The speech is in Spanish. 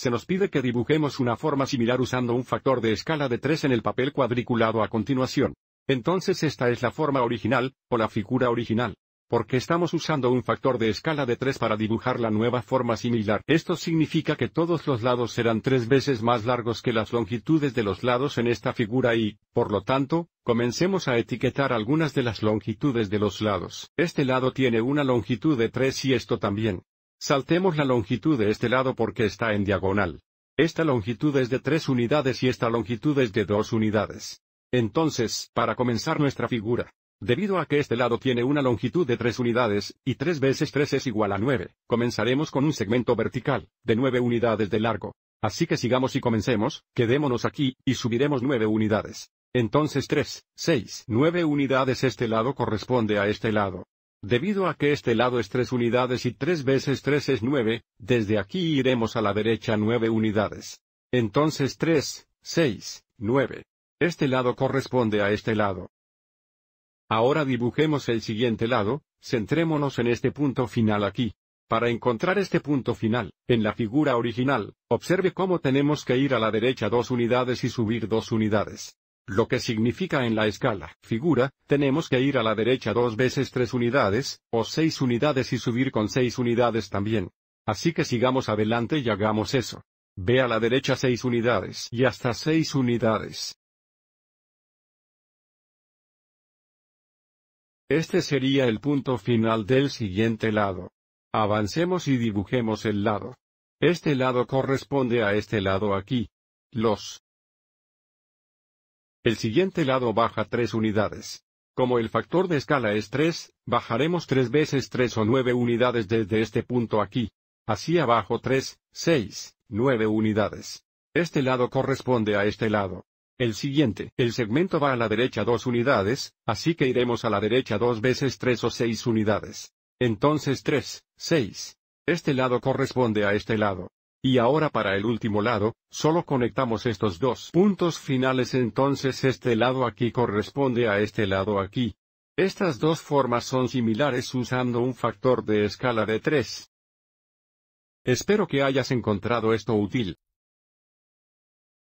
se nos pide que dibujemos una forma similar usando un factor de escala de 3 en el papel cuadriculado a continuación. Entonces esta es la forma original, o la figura original. Porque estamos usando un factor de escala de 3 para dibujar la nueva forma similar. Esto significa que todos los lados serán tres veces más largos que las longitudes de los lados en esta figura y, por lo tanto, comencemos a etiquetar algunas de las longitudes de los lados. Este lado tiene una longitud de 3 y esto también. Saltemos la longitud de este lado porque está en diagonal. Esta longitud es de 3 unidades y esta longitud es de 2 unidades. Entonces, para comenzar nuestra figura, debido a que este lado tiene una longitud de 3 unidades, y 3 veces 3 es igual a 9, comenzaremos con un segmento vertical, de 9 unidades de largo. Así que sigamos y comencemos, quedémonos aquí, y subiremos 9 unidades. Entonces 3, 6, 9 unidades este lado corresponde a este lado. Debido a que este lado es 3 unidades y 3 veces 3 es 9, desde aquí iremos a la derecha 9 unidades. Entonces 3, 6, 9. Este lado corresponde a este lado. Ahora dibujemos el siguiente lado, centrémonos en este punto final aquí. Para encontrar este punto final, en la figura original, observe cómo tenemos que ir a la derecha dos unidades y subir dos unidades lo que significa en la escala figura, tenemos que ir a la derecha dos veces tres unidades, o seis unidades y subir con seis unidades también. Así que sigamos adelante y hagamos eso. Ve a la derecha seis unidades y hasta seis unidades. Este sería el punto final del siguiente lado. Avancemos y dibujemos el lado. Este lado corresponde a este lado aquí. Los el siguiente lado baja 3 unidades. Como el factor de escala es 3, bajaremos 3 veces 3 o 9 unidades desde este punto aquí. Así abajo 3, 6, 9 unidades. Este lado corresponde a este lado. El siguiente, el segmento va a la derecha 2 unidades, así que iremos a la derecha 2 veces 3 o 6 unidades. Entonces 3, 6. Este lado corresponde a este lado. Y ahora para el último lado, solo conectamos estos dos puntos finales entonces este lado aquí corresponde a este lado aquí. Estas dos formas son similares usando un factor de escala de 3. Espero que hayas encontrado esto útil.